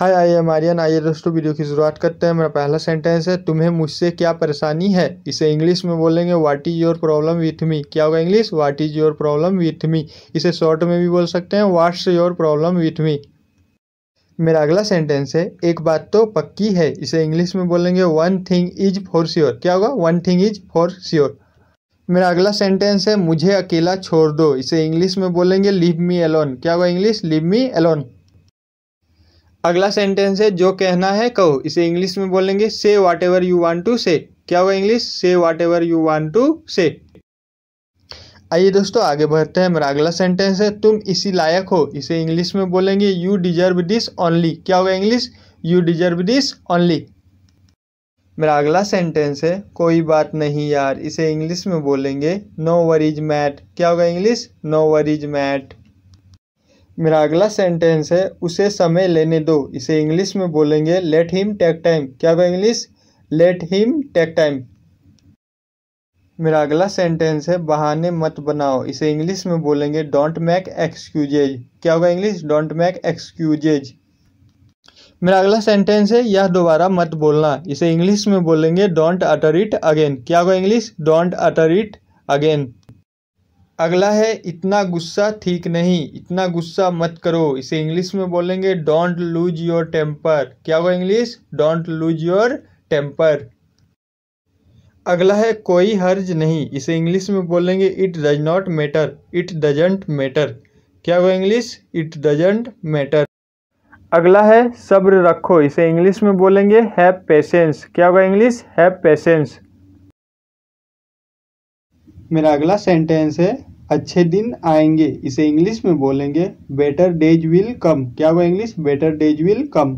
hi I am Aryan आइए दोस्तों video की शुरुआत करते हैं मेरा पहला सेंटेंस है तुम्हें मुझसे क्या परेशानी है इसे इंग्लिश में बोलेंगे what is your problem with me क्या होगा English what is your problem with me इसे शॉर्ट में भी बोल सकते हैं what's your problem with me मेरा अगला सेंटेंस है एक बात तो पक्की है इसे इंग्लिश में बोलेंगे one thing is for sure क्या होगा one thing is for sure मेरा अगला सेंटेंस है मुझे अकेला छोड़ दो इसे इंग्लिश में बोलेंगे लिव मी अलोन क्या होगा इंग्लिश लिव मी अलोन अगला सेंटेंस है जो कहना है कहो इसे इंग्लिश में बोलेंगे say whatever you want to say क्या होगा English say whatever you want to say आइए दोस्तों आगे बढ़ते हैं मेरा अगला सेंटेंस है तुम इसी लायक हो इसे इंग्लिश में बोलेंगे यू डिजर्व दिस ओनली क्या होगा English you deserve this only मेरा अगला सेंटेंस है कोई बात नहीं यार इसे इंग्लिश में बोलेंगे नो वरीज मैट क्या होगा इंग्लिश नो वरीज मैट मेरा अगला सेंटेंस है उसे समय लेने दो इसे इंग्लिश में बोलेंगे लेट हिम टेक टाइम क्या होगा English let him take time मेरा अगला सेंटेंस है बहाने मत बनाओ इसे इंग्लिश में बोलेंगे डोंट मेक एक्सक्यूजेज क्या होगा इंग्लिश डोंट मेक एक्सक्यूजेज मेरा अगला सेंटेंस है यह दोबारा मत बोलना इसे इंग्लिश में बोलेंगे डोंट अटर इट अगेन क्या होगा English don't utter it again अगला है इतना गुस्सा ठीक नहीं इतना गुस्सा मत करो इसे इंग्लिश में बोलेंगे डोंट लूज योर टेम्पर क्या होगा English don't lose your temper अगला है कोई हर्ज नहीं इसे इंग्लिश में बोलेंगे it does not matter it doesn't matter क्या होगा इंग्लिश इट डजेंट मैटर अगला है सब्र रखो इसे इंग्लिश में बोलेंगे हैव पेशेंस क्या होगा इंग्लिश हैव पेशेंस मेरा अगला सेंटेंस है अच्छे दिन आएंगे इसे इंग्लिश में बोलेंगे बेटर डेज विल कम क्या हुआ English better days will come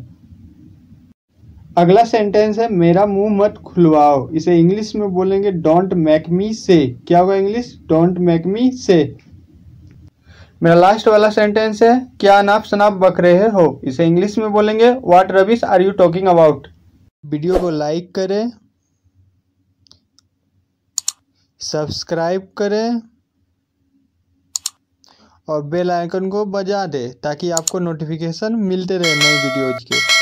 अगला सेंटेंस है मेरा मुंह मत खुलवाओ इसे इंग्लिश में बोलेंगे डोंट मेक मी से क्या हुआ इंग्लिश डोंट मेक मी से मेरा लास्ट वाला सेंटेंस है क्या अनाप शनाप बक रहे हो इसे इंग्लिश में बोलेंगे what rubbish are you talking about video को लाइक करें सब्सक्राइब करें और बेल आइकन को बजा दें ताकि आपको नोटिफिकेशन मिलते रहे नई वीडियोज के